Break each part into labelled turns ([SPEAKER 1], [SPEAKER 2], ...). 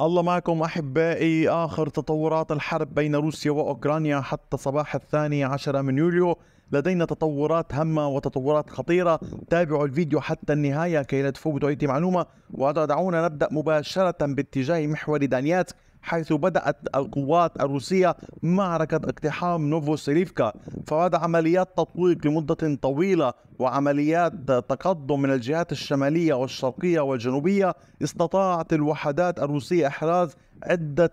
[SPEAKER 1] الله معكم أحبائي آخر تطورات الحرب بين روسيا وأوكرانيا حتى صباح الثاني عشر من يوليو لدينا تطورات هامة وتطورات خطيرة تابعوا الفيديو حتى النهاية كي لا تفوتوا أي معلومة ودعونا نبدأ مباشرة باتجاه محور دانياتسك حيث بدأت القوات الروسية معركة اقتحام نوفو نوفوسيليفكا فبعد عمليات تطويق لمدة طويلة وعمليات تقدم من الجهات الشمالية والشرقية والجنوبية استطاعت الوحدات الروسية إحراز عدة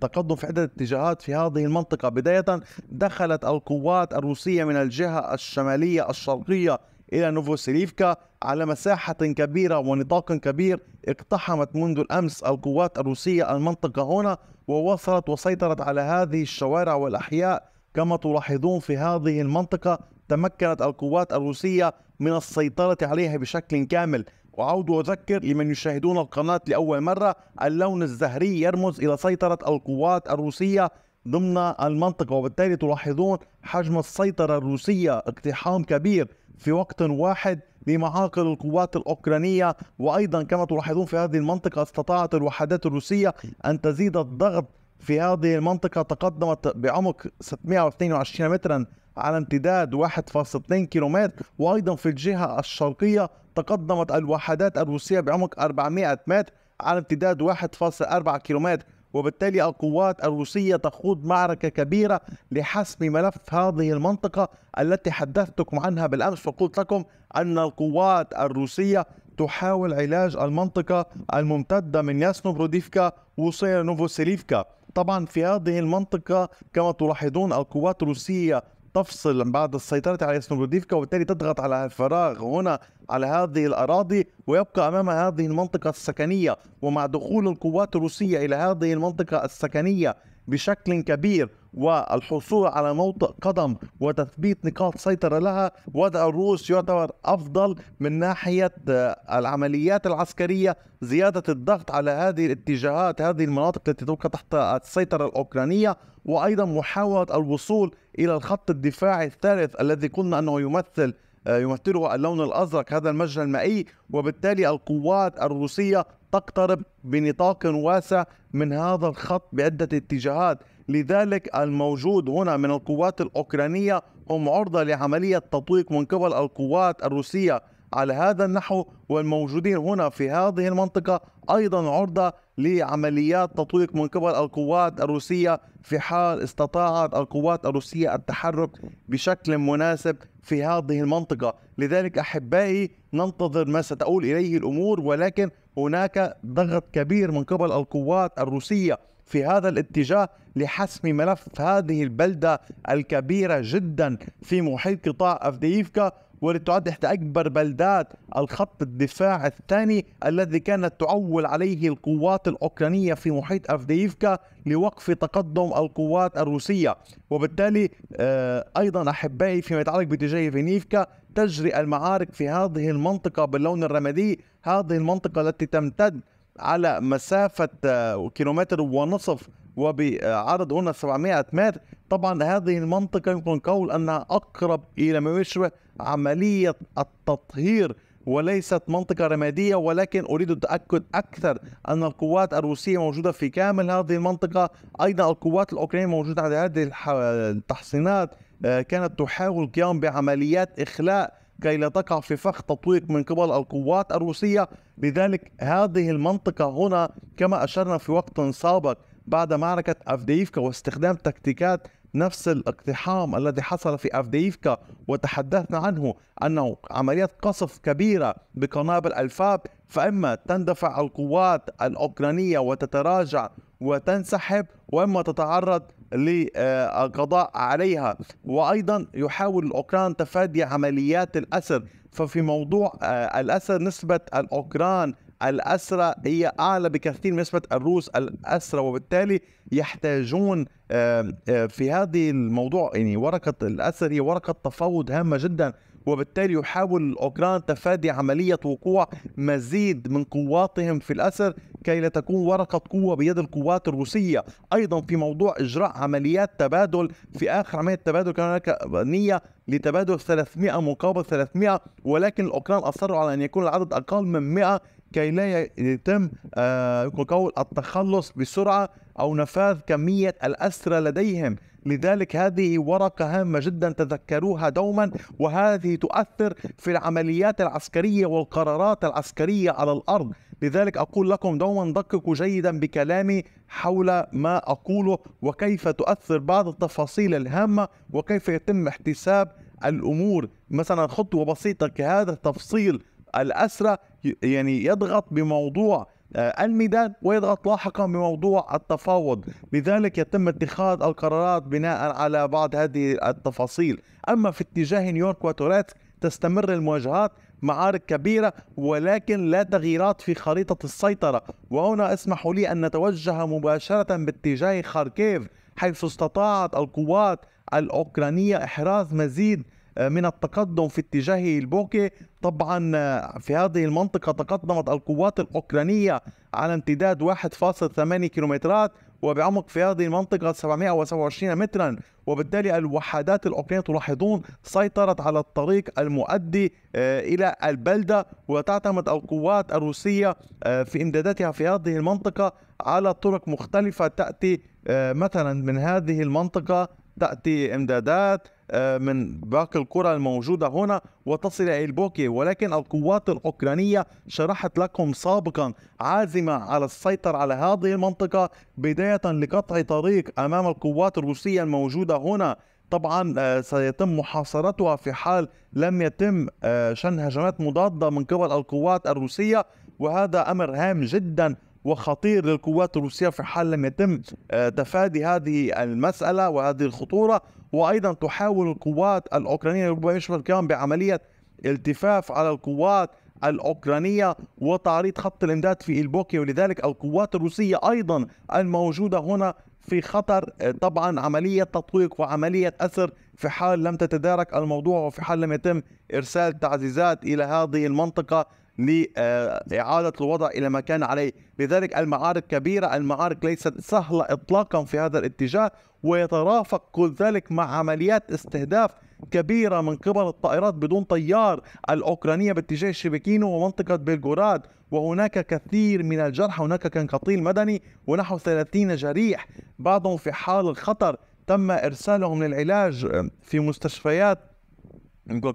[SPEAKER 1] تقدم في عدة اتجاهات في هذه المنطقة بداية دخلت القوات الروسية من الجهة الشمالية الشرقية إلى نوفوسيليفكا على مساحة كبيرة ونطاق كبير اقتحمت منذ الأمس القوات الروسية المنطقة هنا ووصلت وسيطرت على هذه الشوارع والأحياء كما تلاحظون في هذه المنطقة تمكنت القوات الروسية من السيطرة عليها بشكل كامل وأعود وأذكر لمن يشاهدون القناة لأول مرة اللون الزهري يرمز إلى سيطرة القوات الروسية ضمن المنطقة وبالتالي تلاحظون حجم السيطرة الروسية اقتحام كبير في وقت واحد بمعاقل القوات الأوكرانية وأيضا كما تلاحظون في هذه المنطقة استطاعت الوحدات الروسية أن تزيد الضغط في هذه المنطقة تقدمت بعمق 622 مترا على امتداد 1.2 كيلومتر وأيضا في الجهة الشرقية تقدمت الوحدات الروسية بعمق 400 متر على امتداد 1.4 كيلومتر وبالتالي القوات الروسية تخوض معركة كبيرة لحسم ملف هذه المنطقة التي حدثتكم عنها بالأمس وقلت لكم أن القوات الروسية تحاول علاج المنطقة الممتدة من ياسنو بروديفكا وصير نوفوسيليفكا طبعا في هذه المنطقة كما تلاحظون القوات الروسية تفصل من بعد السيطرة على سنوبروديفكا وبالتالي تضغط على الفراغ هنا على هذه الأراضي ويبقى أمامها هذه المنطقة السكنية ومع دخول القوات الروسية إلى هذه المنطقة السكنية بشكل كبير والحصول على موطئ قدم وتثبيت نقاط سيطرة لها وضع الروس يعتبر أفضل من ناحية آه، العمليات العسكرية زيادة الضغط على هذه الاتجاهات هذه المناطق التي تبقى تحت السيطرة الأوكرانية وأيضا محاولة الوصول إلى الخط الدفاعي الثالث الذي قلنا أنه يمثل آه، يمثله اللون الازرق هذا المجرى المائي وبالتالي القوات الروسيه تقترب بنطاق واسع من هذا الخط بعدة اتجاهات لذلك الموجود هنا من القوات الأوكرانية هم عرضة لعملية تطويق من قبل القوات الروسية على هذا النحو والموجودين هنا في هذه المنطقة أيضا عرضة لعمليات تطويق من قبل القوات الروسية في حال استطاعت القوات الروسية التحرك بشكل مناسب في هذه المنطقة لذلك أحبائي ننتظر ما ستؤول إليه الأمور ولكن هناك ضغط كبير من قبل القوات الروسية في هذا الاتجاه لحسم ملف هذه البلدة الكبيرة جدا في محيط قطاع أفدييفكا والتي تعد إحدى أكبر بلدات الخط الدفاع الثاني الذي كانت تعول عليه القوات الأوكرانية في محيط أفديفكا لوقف تقدم القوات الروسية وبالتالي آه، أيضا أحبائي فيما يتعلق باتجاه فينيفكا تجري المعارك في هذه المنطقة باللون الرمادي هذه المنطقة التي تمتد على مسافة آه، كيلومتر ونصف وبعرض هنا 700 متر طبعا هذه المنطقة يمكن قول أنها أقرب إلى ما يشبه عملية التطهير وليست منطقة رمادية ولكن أريد التأكد أكثر أن القوات الروسية موجودة في كامل هذه المنطقة أيضا القوات الأوكرانية موجودة على هذه آه، التحصينات آه، كانت تحاول القيام بعمليات إخلاء كي لا تقع في فخ تطويق من قبل القوات الروسية لذلك هذه المنطقة هنا كما أشرنا في وقت سابق بعد معركة أفديفكا واستخدام تكتيكات نفس الاقتحام الذي حصل في أفديفكا وتحدثنا عنه أنه عمليات قصف كبيرة بقنابل الفاب فإما تندفع القوات الأوكرانية وتتراجع وتنسحب وإما تتعرض للقضاء آه، عليها وأيضا يحاول الاوكران تفادي عمليات الأسر ففي موضوع آه، الأسر نسبة الأوكران الأسرة هي أعلى بكثير من نسبة الروس الأسرة وبالتالي يحتاجون آه، في هذه الموضوع يعني ورقة الأسر هي ورقة تفاوض هامة جدا وبالتالي يحاول الأوكران تفادي عملية وقوع مزيد من قواتهم في الأسر كي لا تكون ورقة قوة بيد القوات الروسية أيضا في موضوع إجراء عمليات تبادل في آخر عملية تبادل كان هناك نية لتبادل 300 مقابل 300 ولكن الأوكران أصروا على أن يكون العدد أقل من 100 كي لا يتم آه، قول التخلص بسرعة أو نفاذ كمية الأسرى لديهم لذلك هذه ورقة هامة جدا تذكروها دوما وهذه تؤثر في العمليات العسكرية والقرارات العسكرية على الأرض لذلك أقول لكم دوما دققوا جيدا بكلامي حول ما أقوله وكيف تؤثر بعض التفاصيل الهامة وكيف يتم احتساب الأمور مثلا خطوة بسيطة كهذا التفصيل الأسرى يعني يضغط بموضوع آه، الميدان ويضغط لاحقا بموضوع التفاوض لذلك يتم اتخاذ القرارات بناء على بعض هذه التفاصيل أما في اتجاه نيويورك وتوريت تستمر المواجهات معارك كبيرة ولكن لا تغييرات في خريطة السيطرة وهنا اسمحوا لي أن نتوجه مباشرة باتجاه خاركيف حيث استطاعت القوات الأوكرانية إحراز مزيد آه، من التقدم في اتجاه البوكي طبعا آه، في هذه المنطقة تقدمت القوات الأوكرانية على امتداد 1.8 كيلومترات وبعمق في هذه المنطقة 727 مترا وبالتالي الوحدات الأوكرانية تلاحظون سيطرت على الطريق المؤدي آه، إلى البلدة وتعتمد القوات الروسية في إمداداتها في هذه المنطقة على طرق مختلفة تأتي مثلا من هذه المنطقة تأتي إمدادات آه، من باقي القرى الموجودة هنا وتصل إلى البوكي ولكن القوات الأوكرانية شرحت لكم سابقا عازمة على السيطرة على هذه المنطقة بداية لقطع طريق أمام القوات الروسية الموجودة هنا طبعا آه، سيتم محاصرتها في حال لم يتم آه، شن هجمات مضادة من قبل القوات الروسية وهذا أمر هام جدا وخطير للقوات الروسية في حال لم يتم آه، تفادي هذه المسألة وهذه الخطورة وأيضا تحاول القوات الأوكرانية ربما يشعر الكلام بعملية التفاف على القوات الأوكرانية وتعريض خط الإمداد في إلبوكي ولذلك القوات الروسية أيضا الموجودة هنا في خطر آه، طبعا عملية تطويق وعملية أسر في حال لم تتدارك الموضوع وفي حال لم يتم إرسال تعزيزات إلى هذه المنطقة لإعادة الوضع إلى ما كان عليه لذلك المعارك كبيرة المعارك ليست سهلة إطلاقا في هذا الاتجاه ويترافق كل ذلك مع عمليات استهداف كبيرة من قبل الطائرات بدون طيار الأوكرانية باتجاه شبكينو ومنطقة بيلغوراد وهناك كثير من الجرحى هناك كان قتيل مدني ونحو 30 جريح بعضهم في حال الخطر تم إرسالهم للعلاج في مستشفيات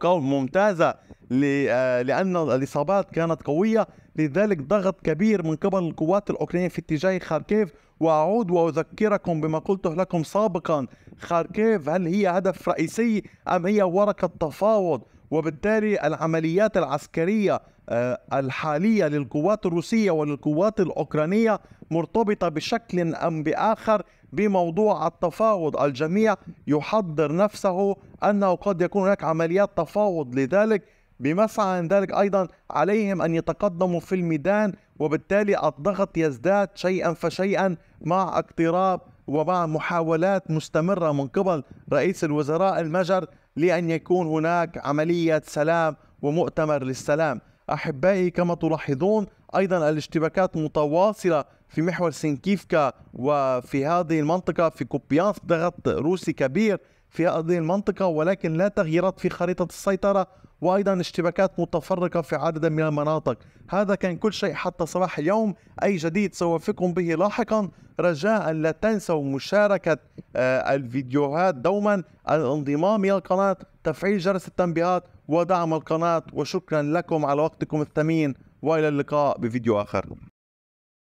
[SPEAKER 1] ممتازة آه، لأن الإصابات كانت قوية لذلك ضغط كبير من قبل القوات الأوكرانية في اتجاه خاركيف وأعود وأذكركم بما قلته لكم سابقا خاركيف هل هي هدف رئيسي أم هي ورقة تفاوض وبالتالي العمليات العسكرية آه، الحالية للقوات الروسية وللقوات الأوكرانية مرتبطة بشكل أم بآخر بموضوع التفاوض الجميع يحضر نفسه أنه قد يكون هناك عمليات تفاوض لذلك بمسعى عن ذلك أيضا عليهم أن يتقدموا في الميدان وبالتالي الضغط يزداد شيئا فشيئا مع اقتراب ومع محاولات مستمرة من قبل رئيس الوزراء المجر لأن يكون هناك عملية سلام ومؤتمر للسلام أحبائي كما تلاحظون أيضا الاشتباكات متواصلة في محور سينكيفكا وفي هذه المنطقة في كوبيانس ضغط روسي كبير في هذه المنطقة ولكن لا تغييرات في خريطة السيطرة وايضا اشتباكات متفرقه في عدد من المناطق هذا كان كل شيء حتى صباح اليوم اي جديد سوافقكم به لاحقا رجاء لا تنسوا مشاركه آه، الفيديوهات دوما الانضمام الى القناه تفعيل جرس التنبيهات ودعم القناه وشكرا لكم على وقتكم الثمين والى اللقاء بفيديو اخر